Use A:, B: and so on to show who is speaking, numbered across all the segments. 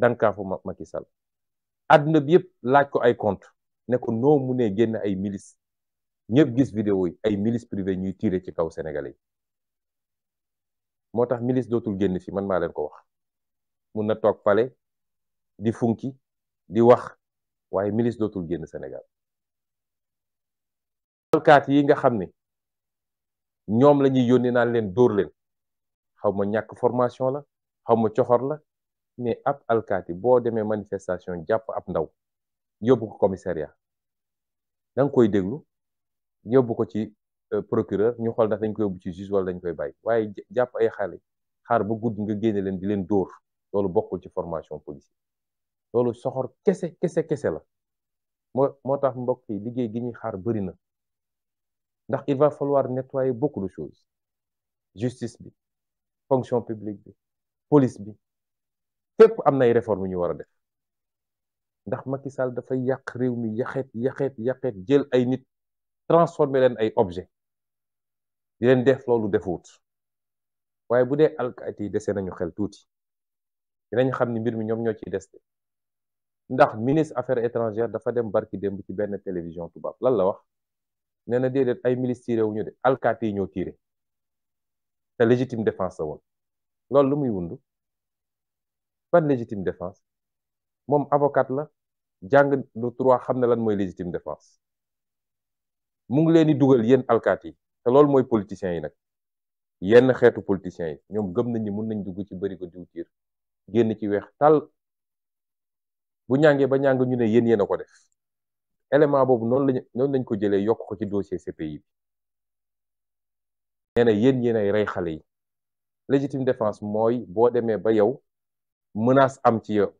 A: dankaafu Macky Sall àdduna bi yëpp laaj ko ay compte ne ko noo munee génn ay milice ñëpp gis vidéo yi ay milice privé ñuy tiire ci kaw Sénégalais yi moo tax milice dootul génn fi man maa leen ko wax mun na toog pale di funki di wax waaye milice dootul génn Sénégal alkaat yi nga xam ne ñoom la ñuy yónni naan leen dóor leen xaw ma ñàkk formation la xaw ma coxor la ne ap alkaati bo demé manifestation japp ap ndaw yobou ko commissariat da nga koy déglu yóbbu ko ci euh, procureur ñu xol ndax dañ koy yóbbu ci juge wala dañ koy bay waye japp ay xalé xaar bu guddi nga génne len di len dóor loolu bokul ci formation policier loolu soxor kese kese kese la moo moo tax mbokk yi liggéey gi ñi xaar bëri na ndax il va falloir nettoyer beaucoup de choses justice bi fonction publique bi police bi fépp am nay réforme ñu war a def ndax Macky Sall dafa yàq réew mi yaxet yaxet yaxet jël ay nit transformer leen ay objet di leen def loolu defuwut waaye bu dee alkaati yi dese nañu xel tuuti dinañ xam ni mbir mi ñoom ñoo ci des de ndax ministre affaires étrangères dafa dem barki démb ci benn télévision tubaab lan la wax nee na déedéet ay milice tiré wu ñu de alkaati yi ñoo tiré te légitime défense la woon loolu lu muy wundu ban légitime défense moom avocat la jàng lu droit xam na lan mooy légitime défense mu ngi leen di dugal yéen alkaati te loolu mooy politiciens yi nag yenn xeetu politiciens yi ñoom gëm nañ ni mun nañ dugg ci bëri ko diwtiir génn ci weex tàll bu ñàngee ba ñàng ñu ne yéen yéen a ko def élément boobu noonu lañ noonu lañ ko jëlee yokk ko ci dossier CPI bi nee na yéen yéen ay rey xale yi légitime défense mooy boo demee ba yow menace am ci yow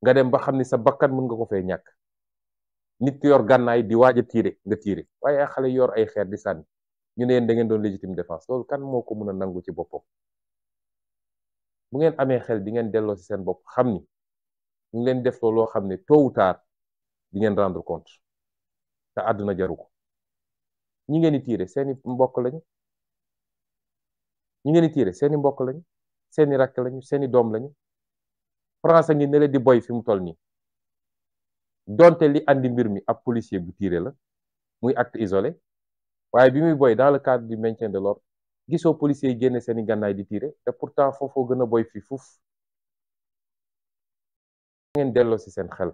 A: nga dem ba xamni sa bakkan mën nga ko fay ñak nit yor gannaay di waaj a nga waye ay yor ay xeer di sanni ñu ne da ngeen doon légitime défense lool kan moko mëna nangu ci boppam bu ngeen amé xel di ngeen delo ci seen bop xamni ñu leen def lo xamni tôt ou di ngeen rendre compte ta aduna jaru ñi ngeen ni seen mbokk lañu ñi ngeen ni seen mbokk lañu seni rakk lañu seni dom lañu France ngi ne di boy fi mu toll ni donte li andi mbir mi ab policier bu tiré la muy acte isolé waye bi muy boy dans le cadre du maintien de l'ordre gisso policier génné seni gannaay di tiré et pourtant foofoo gëna boy fi fuuf ngeen delo ci sen xel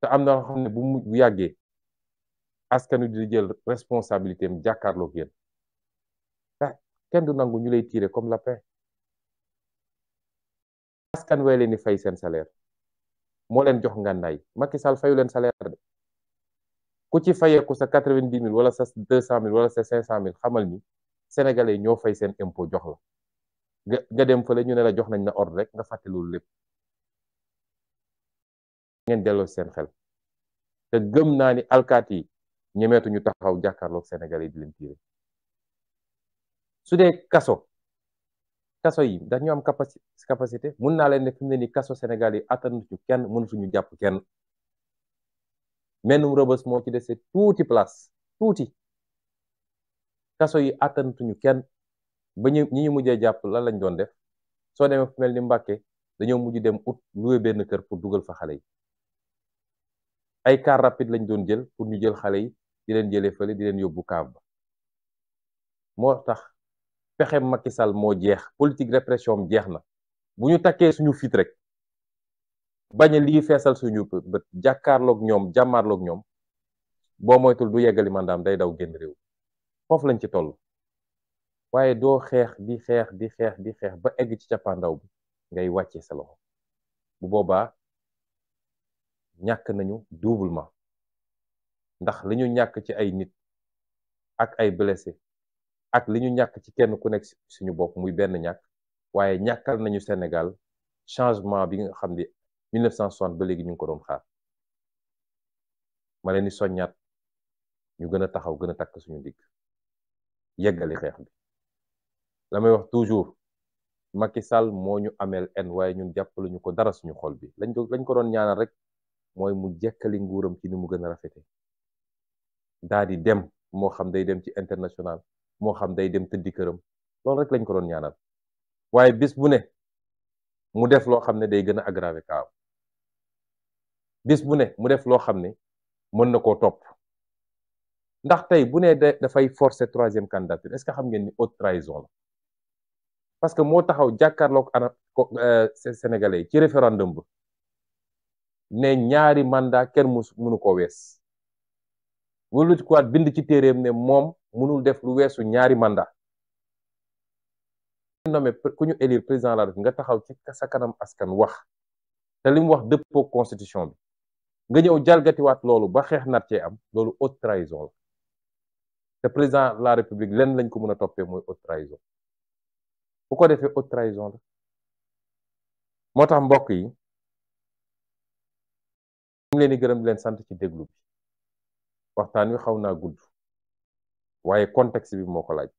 A: te am na bu mu askanu di jël responsabilité am jakarlo kenn du nangu ñu lay tiire comme lapin askan way leen di fay seen salaire moo leen jox ngànnaay Macky Sall fayu leen salaire de ku ci fayeeku sa quatre vingt dix mille wala sa deux cent mille wala sa cinq cent mille xamal ni sénégalais ñoo fay seen impo jox nga nga dem fële ñu ne la jox nañ la ordre rek nga fàtte loolu lépp ngeen delloo seen xel te gëm naa ni alkaati ñemeetuñu ñemeetu ñu taxaw jàkkaarloog sénégalais di leen tiire sude dee kaso kaso yi ndax ñu am capacité mun naa leen ne fimné ni ne kaso Sénégal yi ci kenn mënutuñu japp kenn menum robes mo ci déssé tuuti place tuuti kaso yi attanutuñu kenn ba ñu ñi ñu mujjee jàpp lan lañ doon def so démé fu melni mbacké dañu dañoo dem ut loué benn kër pour duggal fa xalé yi ay car rapide lañ doon jël pour ñu jël xalé yi di len jëlé fële di len yobbu kaab motax pexe Macky Sall mo jeex politique répression am jeex na bu ñu suñu fit rek bañ a lii suñu bët jàkkaarloog ñoom jàmmaarloog ñom bo moytul du yeggali mandam day daw génn réew fofu lañ ci toll do di xeex di xeex di xeex ba egg ci cappaandaw bi ngay wàccee sa loxo bu boba ñak nañu doublement ndax lañu ñak ci ay nit ak ay blessé ak li ñu ñàkk ci kenn ku nekk suñu bopp muy benn ñàkk waaye ñàkkal nañu Sénégal changement bi nga xam ne 1960 ba léegi ñu ngi ko doon xaar ma leen di soññaat ñu gën a taxaw gën a takk suñu digg yeggali xeex bi damay wax toujours Macky Sall moo ñu ameel en waaye ñun jàppalu ñu ko dara suñu xol bi lañ ko lañ ko doon ñaanal rek mooy mu jekkali nguuram ci ni mu gën a rafete daa di dem moo xam day dem ci international moo xam day dem tëddi këram loolu rek lañ ko doon ñaanal waaye bis bu ne mu def loo xam ne day gën a aggraver kaaw bis bu ne mu def loo xam ne mën na koo topp ndax tey bu ne dafay forcer troisième candidature est-ce que xam ngeen ni haute trahison la parce que moo taxaw jàkkaarloog ana euh, sénégalais ci référendum ba ne ñaari mandat kenn mu mënu koo wees wala lu ci bind ci téeréem ne moom. mënul def lu weesu ñaari mandat nommé ku ñu élire président la nga taxaw ci sa kanam askan wax te li mu wax dëppoo constitution bi nga ñëw jalgatiwaat loolu ba xeex nat cee am loolu haute trahison la te président la république lenn lañ ko mën a toppee mooy haute trahison bu ko defee haute trahison la moo tax mbokk yi ñu leen di gërëm di leen sant ci déglu bi waxtaan wi xaw naa gudd Why contexte bi even more laaj